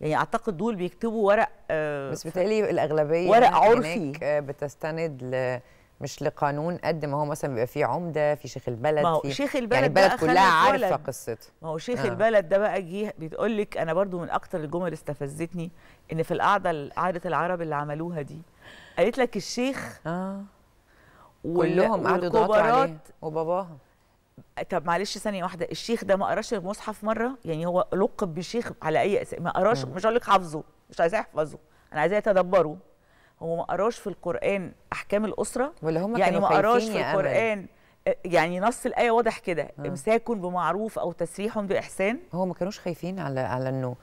يعني اعتقد دول بيكتبوا ورق آه بس بتقلي الاغلبيه ورق عرفي آه، بتستند ل مش لقانون قد ما هو مثلا بيبقى فيه عمده في شيخ البلد ما هو شيخ البلد يعني البلد كلها عارفه قصته ما هو شيخ آه. البلد ده بقى جه بيقول لك انا برضو من اكتر الجمل استفزتني ان في القعده قعده العرب اللي عملوها دي قالت لك الشيخ اه كلهم قعدوا يضغطوا عليه وباباها طب معلش ثانيه واحده الشيخ ده ما قراش المصحف مره يعني هو لقب بشيخ على اي اساس ما قراش مش هقول لك حافظه مش عايزاه يحفظه انا عايزاه يتدبره هو ما قراش في القران احكام الاسره ولا هم يعني ما قراش في القران آه، يعني نص الايه واضح كده امساك بمعروف او تسريح باحسان هو ما كانوش خايفين على على انه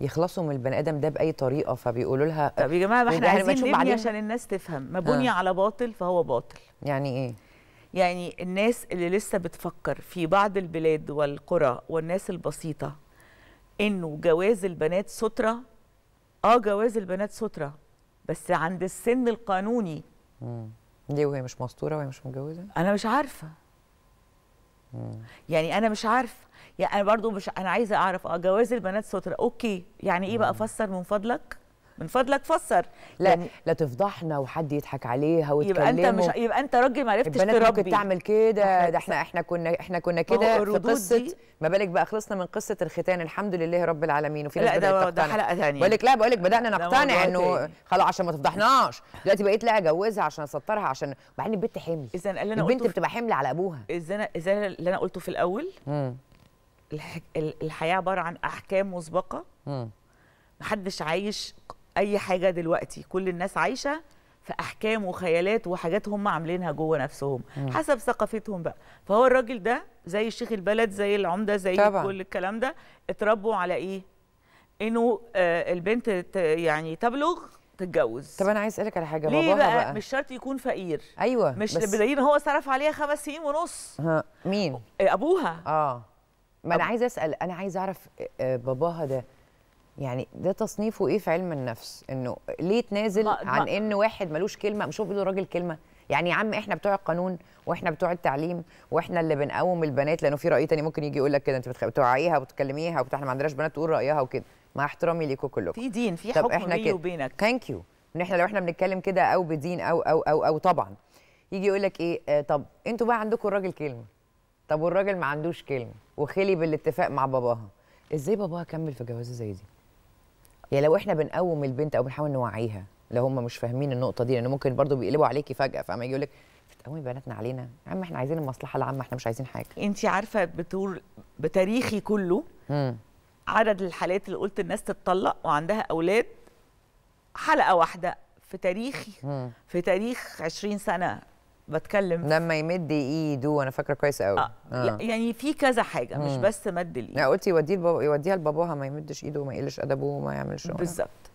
يخلصوا من البني ادم ده باي طريقه فبيقولوا لها طب يا جماعه ما احنا عايزين نبني عشان الناس تفهم ما بني آه. على باطل فهو باطل يعني ايه يعني الناس اللي لسه بتفكر في بعض البلاد والقرى والناس البسيطة إنه جواز البنات سترة آه جواز البنات سترة بس عند السن القانوني مم. ليه وهي مش مستورة وهي مش متجوزة؟ أنا مش عارفة يعني أنا مش عارفة يعني أنا برضو مش أنا عايزة أعرف آه جواز البنات سترة أوكي يعني إيه بقى أفسر من فضلك؟ من فضلك فسر لا يعني لا تفضحنا وحد يضحك عليها ويتكلموا يبقى انت مش يبقى انت راجل ما عرفتش تربي ممكن تعمل كده ده احنا احنا كنا احنا كنا كده في قصه ما بالك بقى خلصنا من قصه الختان الحمد لله رب العالمين وفي ناس ده, ده حلقه ثانيه بقول لك لا بقول لك بدانا نقتنع انه خلاص عشان ما تفضحناش دلوقتي بقيت لا اجوزها عشان اسطرها عشان بعدين البنت حمل اذا اللي انا البنت بتبقى حمل على ابوها اذا اذا اللي انا قلته في الاول الحياه عباره عن احكام مسبقه محدش عايش اي حاجه دلوقتي كل الناس عايشه في احكام وخيالات وحاجات هم عاملينها جوه نفسهم مم. حسب ثقافتهم بقى فهو الراجل ده زي شيخ البلد زي العمده زي طبعا. كل الكلام ده اتربوا على ايه انه آه البنت يعني تبلغ تتجوز طب انا عايز اسالك على حاجه ليه بقى, بقى مش شرط يكون فقير ايوه مش بدايين هو صرف عليها خمس سنين ونص ها مين ابوها اه ما أب... انا عايزه اسال انا عايزه اعرف آه، آه، باباها ده يعني ده تصنيفه ايه في علم النفس انه ليه تنازل عن ان واحد ملوش كلمه مش هو بيقولوا راجل كلمه يعني يا عم احنا بتوع القانون واحنا بتوع التعليم واحنا اللي بنقوم البنات لانه في راي تاني ممكن يجي يقول لك كده انت بتوعيها وبتكلميها وبتاع احنا ما عندناش بنات تقول رايها وكده مع احترامي ليكم كلكم في دين في حكم احنا بيني وبينك ثانك يو ان احنا لو احنا بنتكلم كده او بدين او او او او طبعا يجي يقول لك ايه آه طب انتوا بقى عندكم الراجل كلمه طب والراجل ما عندوش كلمه وخلي بالاتفاق مع باباها ازاي باباها كمل في جوازه زي دي يعني لو احنا بنقوم البنت او بنحاول نوعيها لو هم مش فاهمين النقطه دي لان ممكن برضو بيقلبوا عليكي فجاه فاما يجي لك بتقومي بناتنا علينا يا عم احنا عايزين المصلحه العامه احنا مش عايزين حاجه انت عارفه بتقول بتاريخي كله مم. عدد الحالات اللي قلت الناس تتطلق وعندها اولاد حلقه واحده في تاريخي مم. في تاريخ 20 سنه بتكلم لما يمد ايده وانا فاكره كويس قوي آه. آه. يعني في كذا حاجه مم. مش بس مد الايد لا قلت يوديه يوديها لباباها ما يمدش ايده وما يقلش ادبه وما يعملش بالظبط